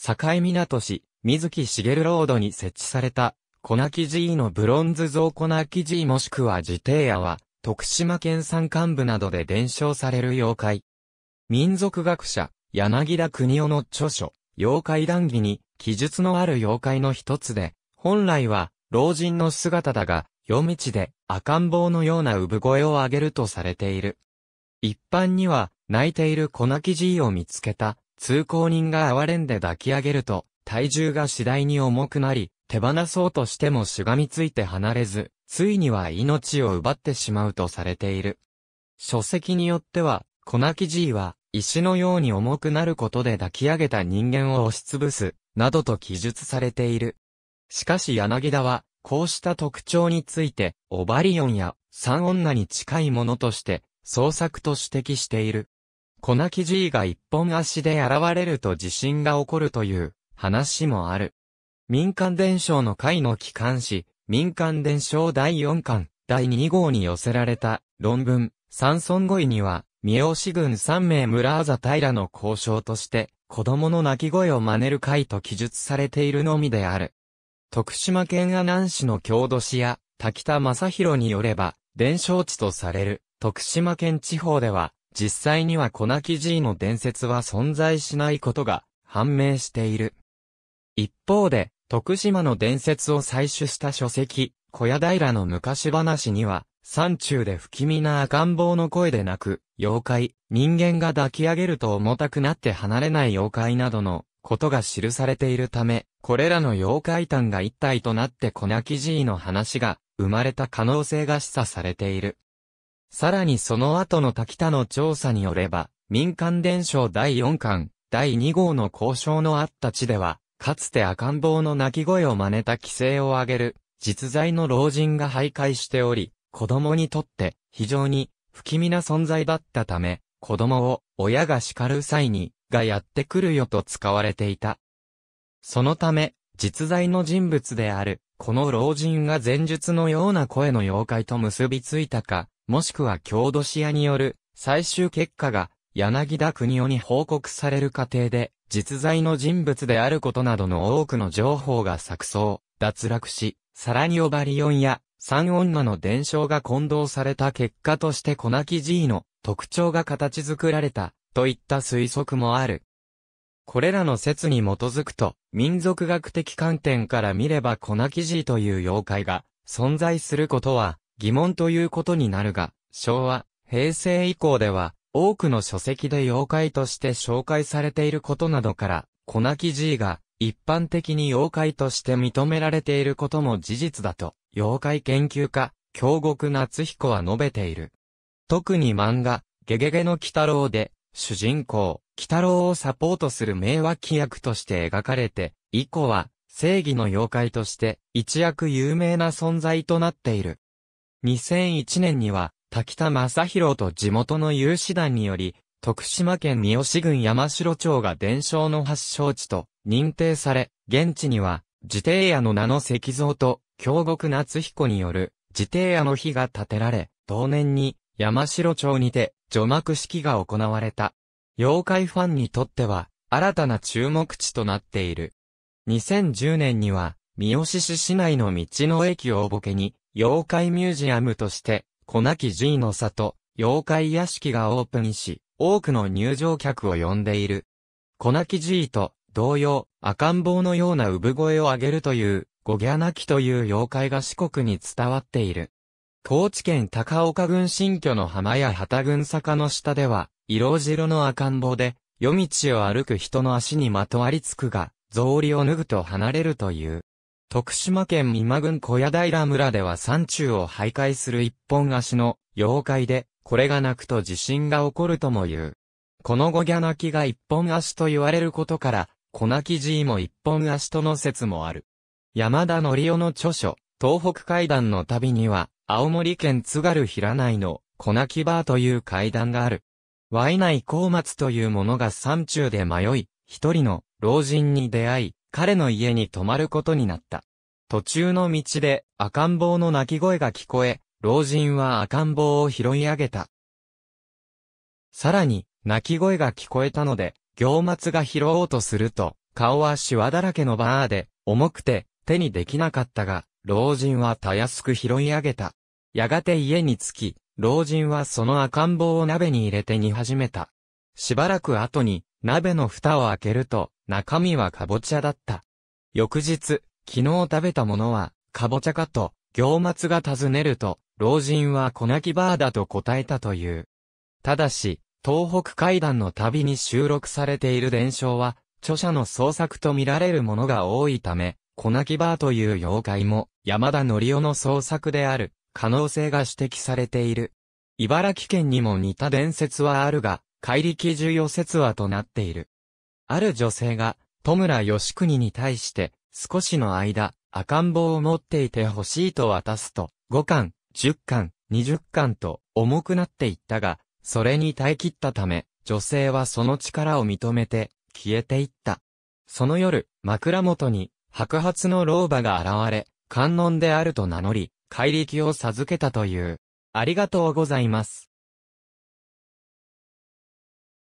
境港市、水木しげるロードに設置された、小泣き院のブロンズ像小泣き院もしくは自邸屋は、徳島県山間部などで伝承される妖怪。民族学者、柳田国夫の著書、妖怪談義に、記述のある妖怪の一つで、本来は、老人の姿だが、夜道で赤ん坊のような産声を上げるとされている。一般には、泣いている小泣き爺を見つけた、通行人が哀れんで抱き上げると、体重が次第に重くなり、手放そうとしてもしがみついて離れず、ついには命を奪ってしまうとされている。書籍によっては、粉木じいは、石のように重くなることで抱き上げた人間を押しつぶす、などと記述されている。しかし柳田は、こうした特徴について、オバリオンや三女に近いものとして、創作と指摘している。粉生地が一本足で現れると地震が起こるという話もある。民間伝承の会の機関誌、民間伝承第4巻、第2号に寄せられた論文、山村語彙には、三好軍三名村あざ平の交渉として、子供の泣き声を真似る会と記述されているのみである。徳島県阿南市の郷土史や、滝田正宏によれば、伝承地とされる、徳島県地方では、実際にはコナキジーの伝説は存在しないことが判明している。一方で、徳島の伝説を採取した書籍、小屋平の昔話には、山中で不気味な赤ん坊の声でなく、妖怪、人間が抱き上げると重たくなって離れない妖怪などのことが記されているため、これらの妖怪譚が一体となって小泣きいの話が生まれた可能性が示唆されている。さらにその後の滝田の調査によれば、民間伝承第4巻、第2号の交渉のあった地では、かつて赤ん坊の鳴き声を真似た規制を上げる、実在の老人が徘徊しており、子供にとって非常に不気味な存在だったため、子供を親が叱る際に、がやってくるよと使われていた。そのため、実在の人物である、この老人が前述のような声の妖怪と結びついたか、もしくは郷土史屋による最終結果が柳田国夫に報告される過程で実在の人物であることなどの多くの情報が錯綜、脱落し、さらにオバリオンや三女の伝承が混同された結果として小泣寺 G の特徴が形作られたといった推測もある。これらの説に基づくと、民族学的観点から見れば小泣寺 G という妖怪が存在することは疑問ということになるが、昭和、平成以降では、多くの書籍で妖怪として紹介されていることなどから、粉木爺が一般的に妖怪として認められていることも事実だと、妖怪研究家、京極夏彦は述べている。特に漫画、ゲゲゲの鬼太郎で、主人公、鬼太郎をサポートする名脇役として描かれて、以降は、正義の妖怪として、一躍有名な存在となっている。2001年には、滝田正宏と地元の有志団により、徳島県三好郡山城町が伝承の発祥地と認定され、現地には、自邸屋の名の石像と、京極夏彦による、自邸屋の碑が建てられ、同年に、山城町にて、除幕式が行われた。妖怪ファンにとっては、新たな注目地となっている。2010年には、三好市市内の道の駅をボぼけに、妖怪ミュージアムとして、小なき G の里、妖怪屋敷がオープンし、多くの入場客を呼んでいる。小なき G と同様、赤ん坊のような産声を上げるという、ゴギャナキという妖怪が四国に伝わっている。高知県高岡郡新居の浜や旗郡坂の下では、色白の赤ん坊で、夜道を歩く人の足にまとわりつくが、草履を脱ぐと離れるという。徳島県今郡小屋平村では山中を徘徊する一本足の妖怪で、これが鳴くと地震が起こるとも言う。この五ギャ鳴きが一本足と言われることから、小泣き爺も一本足との説もある。山田則夫の著書、東北階段の旅には、青森県津軽平内の小泣きバーという階段がある。ワイナイ高松というものが山中で迷い、一人の老人に出会い、彼の家に泊まることになった。途中の道で赤ん坊の泣き声が聞こえ、老人は赤ん坊を拾い上げた。さらに、泣き声が聞こえたので、行末が拾おうとすると、顔はシワだらけのバーで、重くて、手にできなかったが、老人はたやすく拾い上げた。やがて家に着き、老人はその赤ん坊を鍋に入れて煮始めた。しばらく後に、鍋の蓋を開けると、中身はかぼちゃだった。翌日、昨日食べたものは、かぼちゃかと、行末が尋ねると、老人は粉木バーだと答えたという。ただし、東北階段の旅に収録されている伝承は、著者の創作と見られるものが多いため、粉木バーという妖怪も、山田則夫の創作である、可能性が指摘されている。茨城県にも似た伝説はあるが、怪力重要説話となっている。ある女性が、戸村義国に対して、少しの間、赤ん坊を持っていて欲しいと渡すと、5巻、10巻、20巻と重くなっていったが、それに耐え切ったため、女性はその力を認めて、消えていった。その夜、枕元に、白髪の老婆が現れ、観音であると名乗り、怪力を授けたという。ありがとうございます。